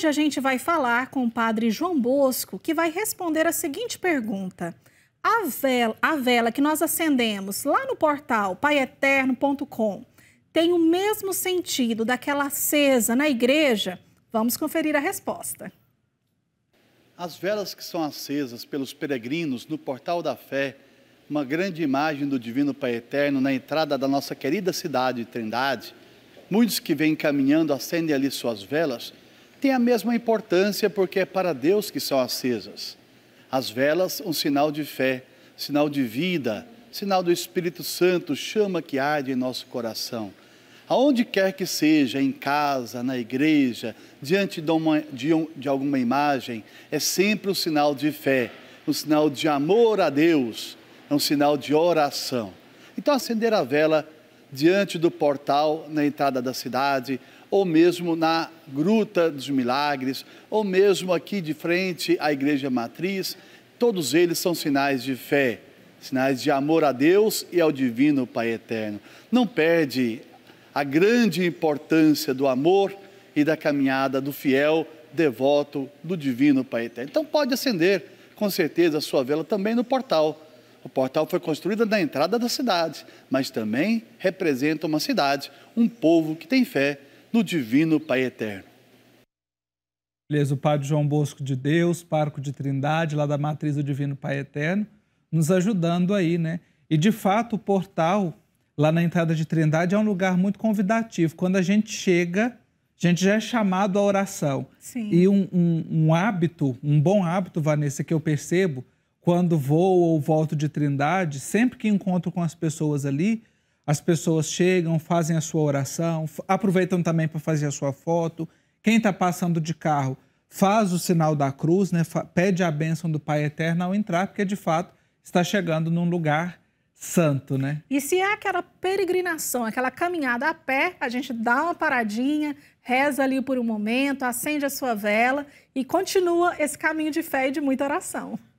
Hoje a gente vai falar com o padre João Bosco, que vai responder a seguinte pergunta. A vela, a vela que nós acendemos lá no portal paieterno.com tem o mesmo sentido daquela acesa na igreja? Vamos conferir a resposta. As velas que são acesas pelos peregrinos no portal da fé, uma grande imagem do Divino Pai Eterno na entrada da nossa querida cidade Trindade, muitos que vêm caminhando acendem ali suas velas tem a mesma importância porque é para Deus que são acesas. As velas, um sinal de fé, sinal de vida, sinal do Espírito Santo, chama que arde em nosso coração. Aonde quer que seja, em casa, na igreja, diante de, uma, de, um, de alguma imagem, é sempre um sinal de fé, um sinal de amor a Deus, é um sinal de oração. Então, acender a vela diante do portal na entrada da cidade, ou mesmo na Gruta dos Milagres, ou mesmo aqui de frente à Igreja Matriz, todos eles são sinais de fé, sinais de amor a Deus e ao Divino Pai Eterno. Não perde a grande importância do amor e da caminhada do fiel devoto do Divino Pai Eterno. Então pode acender, com certeza, a sua vela também no portal o portal foi construído na entrada da cidade, mas também representa uma cidade, um povo que tem fé no divino Pai eterno. Beleza, o Padre João Bosco de Deus, Parco de Trindade, lá da matriz do Divino Pai Eterno, nos ajudando aí, né? E de fato, o portal lá na entrada de Trindade é um lugar muito convidativo. Quando a gente chega, a gente já é chamado à oração. Sim. E um, um, um hábito, um bom hábito, Vanessa, que eu percebo quando vou ou volto de Trindade, sempre que encontro com as pessoas ali, as pessoas chegam, fazem a sua oração, aproveitam também para fazer a sua foto. Quem está passando de carro faz o sinal da cruz, né? pede a bênção do Pai Eterno ao entrar, porque de fato está chegando num lugar santo, né? E se é aquela peregrinação, aquela caminhada a pé, a gente dá uma paradinha, reza ali por um momento, acende a sua vela e continua esse caminho de fé e de muita oração.